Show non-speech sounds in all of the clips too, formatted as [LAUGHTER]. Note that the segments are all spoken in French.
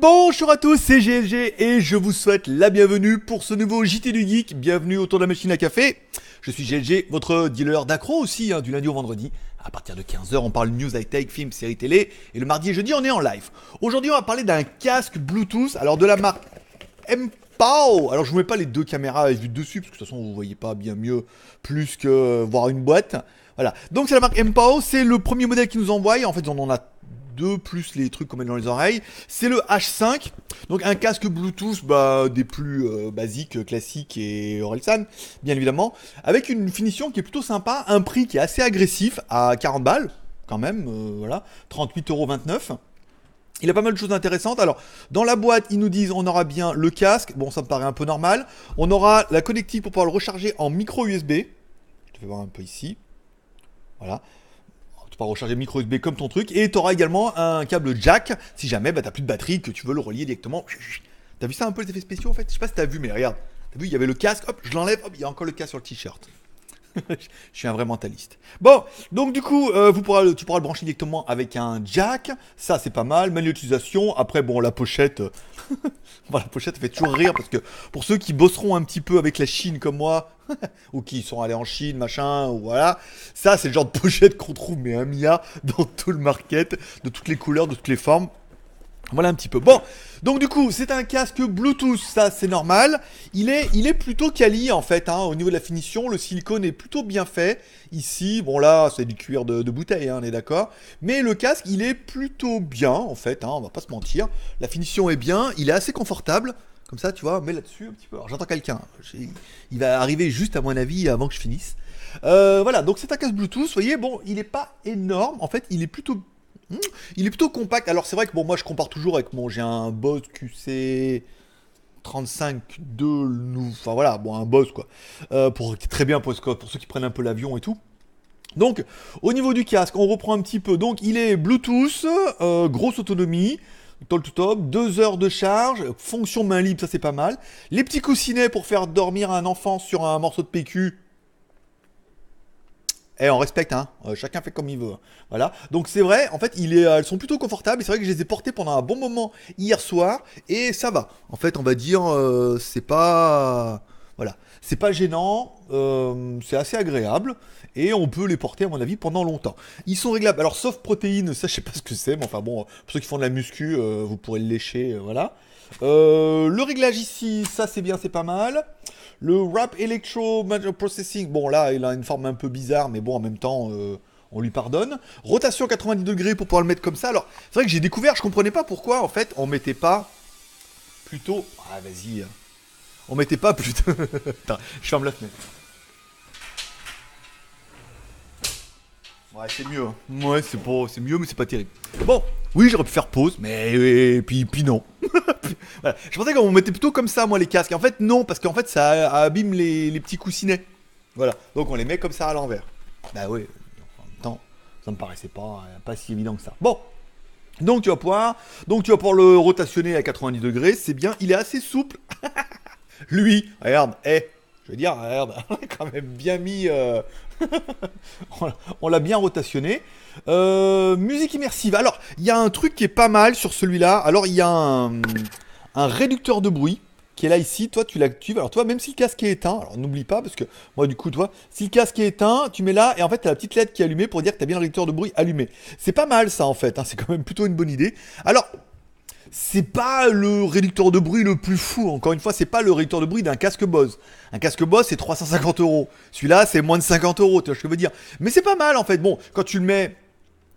Bonjour à tous, c'est GLG et je vous souhaite la bienvenue pour ce nouveau JT du Geek. Bienvenue autour de la machine à café. Je suis GLG, votre dealer d'accro aussi, hein, du lundi au vendredi, à partir de 15h, on parle news, high tech, films, séries télé. Et le mardi et jeudi, on est en live. Aujourd'hui, on va parler d'un casque Bluetooth. Alors, de la marque MPAO. Alors, je vous mets pas les deux caméras vues dessus, parce que de toute façon, vous voyez pas bien mieux plus que voir une boîte. Voilà. Donc, c'est la marque MPAO. C'est le premier modèle qui nous envoie. En fait, on en a plus les trucs qu'on met dans les oreilles. C'est le H5, donc un casque Bluetooth bah, des plus euh, basiques, classiques et Orelsan, bien évidemment, avec une finition qui est plutôt sympa, un prix qui est assez agressif à 40 balles, quand même, euh, voilà, voilà, euros. Il a pas mal de choses intéressantes. Alors, dans la boîte, ils nous disent on aura bien le casque. Bon, ça me paraît un peu normal. On aura la connectique pour pouvoir le recharger en micro USB. Je vais voir un peu ici. Voilà recharger micro USB comme ton truc. Et tu auras également un câble jack si jamais bah, tu n'as plus de batterie, que tu veux le relier directement. T'as vu ça un peu les effets spéciaux en fait Je sais pas si t'as vu, mais regarde. T'as vu, il y avait le casque, hop, je l'enlève, hop, il y a encore le casque sur le t-shirt. [LAUGHS] je suis un vrai mentaliste. Bon, donc du coup, euh, vous pourrez, tu pourras le brancher directement avec un jack. Ça, c'est pas mal. Manuel d'utilisation. Après, bon, la pochette. Euh, [LAUGHS] la pochette fait toujours rire parce que pour ceux qui bosseront un petit peu avec la Chine comme moi, [LAUGHS] ou qui sont allés en Chine, machin, ou voilà, ça, c'est le genre de pochette qu'on trouve, mais un mia dans tout le market, de toutes les couleurs, de toutes les formes. Voilà un petit peu. Bon, donc du coup, c'est un casque Bluetooth, ça c'est normal. Il est, il est plutôt quali en fait, hein. au niveau de la finition, le silicone est plutôt bien fait. Ici, bon là, c'est du cuir de, bouteille, hein, on est d'accord. Mais le casque, il est plutôt bien en fait, hein, on va pas se mentir. La finition est bien, il est assez confortable. Comme ça, tu vois, mets là-dessus un petit peu. Alors j'entends quelqu'un, il va arriver juste à mon avis avant que je finisse. Euh, voilà, donc c'est un casque Bluetooth, vous voyez, bon, il n'est pas énorme, en fait, il est plutôt il est plutôt compact. Alors c'est vrai que bon, moi je compare toujours avec mon. J'ai un Bose QC 35 2 Enfin voilà, bon, un Bose quoi. Euh, pour, très bien pour, ceux qui prennent un peu l'avion et tout. Donc, au niveau du casque, on reprend un petit peu. Donc, il est Bluetooth, euh, grosse autonomie, top to top, 2 heures de charge, fonction main libre, ça c'est pas mal. Les petits coussinets pour faire dormir un enfant sur un morceau de PQ, et eh, on respecte, hein. Euh, chacun fait comme il veut. Hein. Voilà. Donc c'est vrai, en fait, euh, elles sont plutôt confortables. c'est vrai que je les ai portées pendant un bon moment hier soir. Et ça va. En fait, on va dire, euh, c'est pas. Voilà. C'est pas gênant. c'est assez agréable. Et on peut les porter, à mon avis, pendant longtemps. Ils sont réglables. Alors, sauf protéines, ça, je sais pas ce que c'est. Mais enfin, bon, pour ceux qui font de la muscu, vous pourrez le lécher. voilà. le réglage ici, ça, c'est bien, c'est pas mal. Le rap electro processing, bon là il a une forme un peu bizarre, mais bon en même temps euh, on lui pardonne. Rotation 90 degrés pour pouvoir le mettre comme ça. Alors c'est vrai que j'ai découvert, je comprenais pas pourquoi en fait on mettait pas plutôt. Ah vas-y. Hein. On mettait pas plutôt. Attends, [LAUGHS] je ferme la fenêtre. Ouais c'est mieux. Hein. Ouais c'est pas c'est mieux mais c'est pas terrible. Bon, oui, j'aurais pu faire pause, mais euh, puis, puis non. [LAUGHS] Je pensais qu'on mettait plutôt comme ça, moi, les casques. en fait, non, parce qu'en fait, ça abîme les, petits coussinets. Voilà, donc on les met comme ça à l'envers. Bah oui, en même temps, ça me paraissait pas, euh, pas si évident que ça. Bon, donc tu vas pouvoir, donc tu vas pour le rotationner à 90 degrés, c'est bien, il est assez souple. [LAUGHS] Lui, regarde, eh. Je veux dire, ah, merde, [LAUGHS] on l'a quand même bien mis. Euh, [LAUGHS] on l'a bien rotationné. Euh, musique immersive. Alors, il y a un truc qui est pas mal sur celui-là. Alors, il y a un, réducteur de bruit qui est là ici, toi tu l'actives. Alors toi, même si le casque est éteint, alors n'oublie pas, parce que moi du coup, toi, si le casque est éteint, tu mets là, et en fait, tu as la petite lettre qui est allumée pour dire que tu as bien le réducteur de bruit allumé. C'est pas mal ça en fait, hein. c'est quand même plutôt une bonne idée. Alors, c'est pas le réducteur de bruit le plus fou. Encore une fois, c'est pas le réducteur de bruit d'un casque Bose. Un casque Bose, c'est 350 euros. Celui-là, c'est moins de 50 euros. Tu vois ce que je veux dire Mais c'est pas mal en fait. Bon, quand tu le mets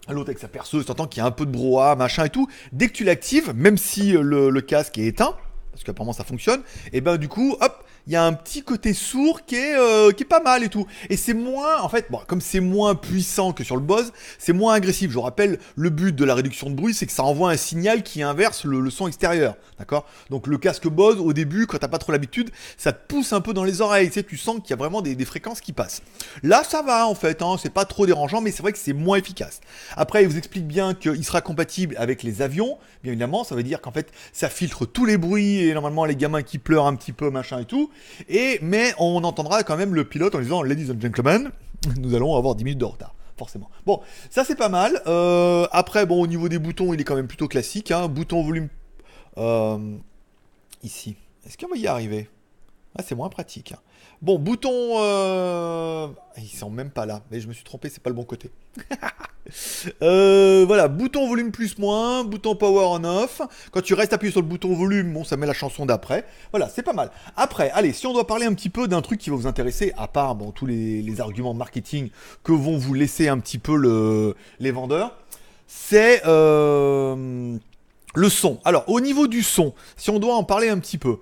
à L'autre avec sa perceuse, t'entends qu'il y a un peu de brouhaha, machin et tout. Dès que tu l'actives, même si euh, le, casque est éteint, parce qu'apparemment ça fonctionne, et eh ben du coup, hop, il y a un petit côté sourd qui est, euh, qui est pas mal et tout. Et c'est moins, en fait, bon, comme c'est moins puissant que sur le Bose, c'est moins agressif. Je rappelle, le but de la réduction de bruit, c'est que ça envoie un signal qui inverse le, son extérieur. D'accord Donc le casque Bose, au début, quand t'as pas trop l'habitude, ça te pousse un peu dans les oreilles. Tu, sais, tu sens qu'il y a vraiment des, fréquences qui passent. Là, ça va en fait, hein, c'est pas trop dérangeant, mais c'est vrai que c'est moins efficace. Après, il vous explique bien qu'il sera compatible avec les avions, bien évidemment. Ça veut dire qu'en fait, ça filtre tous les bruits et normalement les gamins qui pleurent un petit peu, machin et tout. Et, mais on entendra quand même le pilote en disant Ladies and gentlemen, [LAUGHS] nous allons avoir 10 minutes de retard forcément. Bon, ça c'est pas mal. Euh, après, bon, au niveau des boutons, il est quand même plutôt classique. Hein. Bouton volume. Euh, ici. Est-ce qu'on va y arriver ah, c'est moins pratique. Hein. Bon, bouton. Euh, ah, il Ils sont même pas là. Mais je me suis trompé, c'est pas le bon côté. [LAUGHS] Euh, voilà, bouton volume plus moins, bouton power on off. Quand tu restes appuyé sur le bouton volume, bon, ça met la chanson d'après. Voilà, c'est pas mal. Après, allez, si on doit parler un petit peu d'un truc qui va vous intéresser, à part bon, tous les, arguments marketing que vont vous laisser un petit peu les vendeurs, c'est. Euh, le son. Alors, au niveau du son, si on doit en parler un petit peu,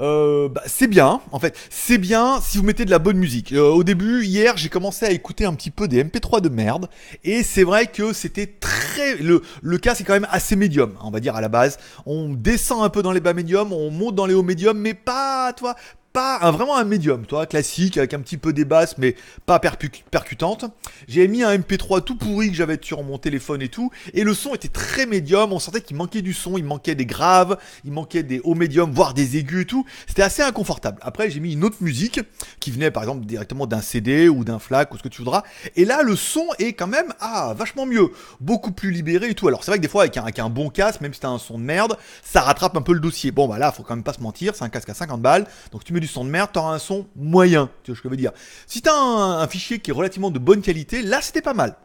euh, bah, c'est bien. En fait, c'est bien si vous mettez de la bonne musique. Euh, au début, hier, j'ai commencé à écouter un petit peu des MP3 de merde, et c'est vrai que c'était très. Le, le cas, c'est quand même assez médium, hein, on va dire à la base. On descend un peu dans les bas médiums, on monte dans les hauts médiums, mais pas, toi, pas vraiment un médium, toi, classique, avec un petit peu des basses, mais pas percutante. J'ai mis un MP3 tout pourri que j'avais sur mon téléphone et tout, et le son était très médium, on sentait qu'il manquait du son, il manquait des graves, il manquait des hauts médiums, voire des aigus et tout. C'était assez inconfortable. Après, j'ai mis une autre musique qui venait par exemple directement d'un CD ou d'un flac ou ce que tu voudras, et là, le son est quand même, ah, vachement mieux, beaucoup plus libéré et tout. Alors, c'est vrai que des fois, avec un, avec un bon casque, même si t'as un son de merde, ça rattrape un peu le dossier. Bon, bah là, faut quand même pas se mentir, c'est un casque à 50 balles, donc tu mets du son de merde, t'auras un son moyen, tu vois ce que je veux dire. Si t'as as un fichier qui est relativement de bonne qualité, là c'était pas mal.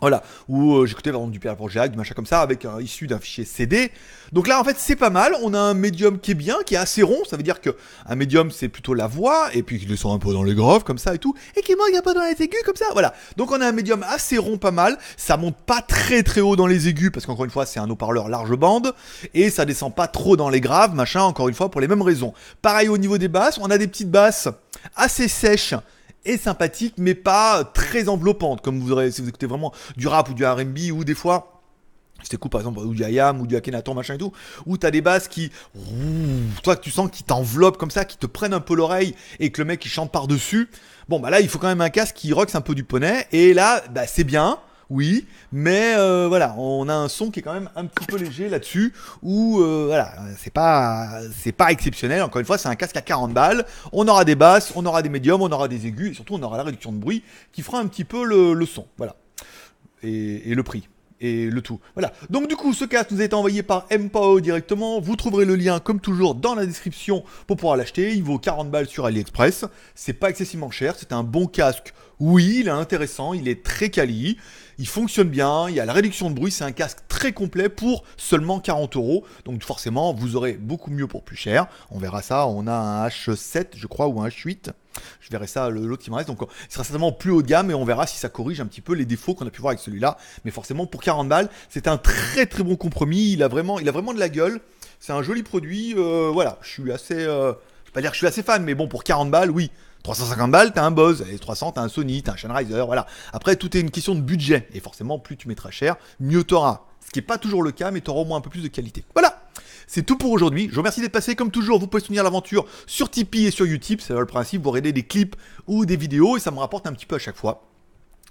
Voilà, où euh, j'écoutais par exemple du Pierre du machin comme ça, avec un issu d'un fichier CD. Donc là, en fait, c'est pas mal. On a un médium qui est bien, qui est assez rond. Ça veut dire que un médium, c'est plutôt la voix, et puis qui descend un peu dans les graves comme ça et tout, et qui manque un peu dans les aigus comme ça. Voilà. Donc on a un médium assez rond, pas mal. Ça monte pas très très haut dans les aigus parce qu'encore une fois, c'est un haut-parleur large bande, et ça descend pas trop dans les graves, machin. Encore une fois, pour les mêmes raisons. Pareil au niveau des basses, on a des petites basses assez sèches est sympathique, mais pas très enveloppante, comme vous aurez si vous écoutez vraiment du rap ou du RB ou des fois. c'était cool par exemple ou du Ayam ou du Akhenaton machin et tout, où t'as des basses qui, toi que tu sens qui t'enveloppent comme ça, qui te prennent un peu l'oreille et que le mec il chante par dessus. Bon bah là il faut quand même un casque qui roxe un peu du poney et là bah c'est bien, oui, mais euh, voilà, on a un son qui est quand même un petit peu léger là-dessus, où euh, voilà, c'est pas c'est pas exceptionnel. Encore une fois, c'est un casque à 40 balles. On aura des basses, on aura des médiums, on aura des aigus, et surtout on aura la réduction de bruit qui fera un petit peu le, son, voilà, et, le prix et le tout. Voilà. Donc du coup, ce casque nous a été envoyé par MPO directement. Vous trouverez le lien comme toujours dans la description pour pouvoir l'acheter. Il vaut 40 balles sur AliExpress. C'est pas excessivement cher. C'est un bon casque oui, il est intéressant, il est très quali, il fonctionne bien, il y a la réduction de bruit, c'est un casque très complet pour seulement 40 euros. Donc forcément, vous aurez beaucoup mieux pour plus cher. On verra ça, on a un H7, je crois, ou un H8. Je verrai ça l'autre qui me reste. Donc, il sera certainement plus haut de gamme et on verra si ça corrige un petit peu les défauts qu'on a pu voir avec celui-là. Mais forcément, pour 40 balles, c'est un très très bon compromis. Il a vraiment, il a vraiment de la gueule. C'est un joli produit. Euh, voilà, je suis assez. Euh, je vais pas dire que je suis assez fan, mais bon, pour 40 balles, oui. 350 balles, t'as un Bose, et 300, t'as un Sony, t'as un Sennheiser, voilà. Après, tout est une question de budget, et forcément, plus tu mettras cher, mieux t'auras. Ce qui n'est pas toujours le cas, mais t'auras au moins un peu plus de qualité. Voilà c'est tout pour aujourd'hui. Je vous remercie d'être passé. Comme toujours, vous pouvez soutenir l'aventure sur Tipeee et sur Utip. C'est le principe. Vous regardez des clips ou des vidéos et ça me rapporte un petit peu à chaque fois.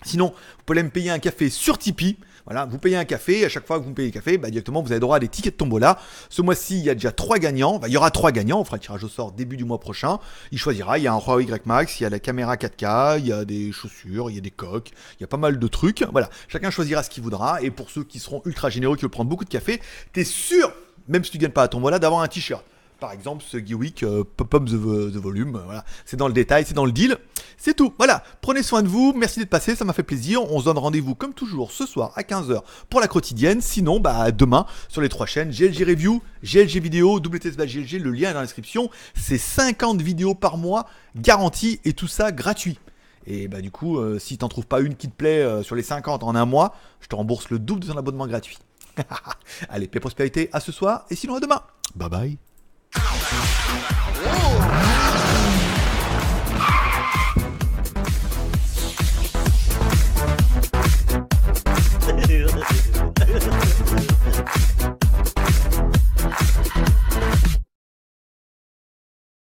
Sinon, vous pouvez aller me payer un café sur Tipeee. Voilà, vous payez un café, à chaque fois que vous payez un café, bah, directement vous avez droit à des tickets de tombola. Ce mois-ci, il y a déjà trois gagnants, bah, il y aura trois gagnants, on fera le tirage au sort début du mois prochain. Il choisira, il y a un Huawei Y Max, il y a la caméra 4K, il y a des chaussures, il y a des coques, il y a pas mal de trucs. Voilà, chacun choisira ce qu'il voudra et pour ceux qui seront ultra généreux, qui veulent prendre beaucoup de café, t'es sûr, même si tu gagnes pas à tombola, d'avoir un t-shirt. Par exemple, ce Geewick euh, Pop Up the, Volume. Euh, voilà. C'est dans le détail, c'est dans le deal. C'est tout. Voilà. Prenez soin de vous. Merci d'être passé. Ça m'a fait plaisir. On se donne rendez-vous comme toujours ce soir à 15h pour la quotidienne. Sinon, bah, demain sur les trois chaînes GLG Review, GLG Vidéo, WTS Le lien est dans la description. C'est 50 vidéos par mois garanties et tout ça gratuit. Et bah du coup, si euh, si t'en trouves pas une qui te plaît sur les 50 en un mois, je te rembourse le double de ton abonnement gratuit. [LAUGHS] Allez, paix prospérité, à ce soir, et sinon à demain. Bye bye. Ooh.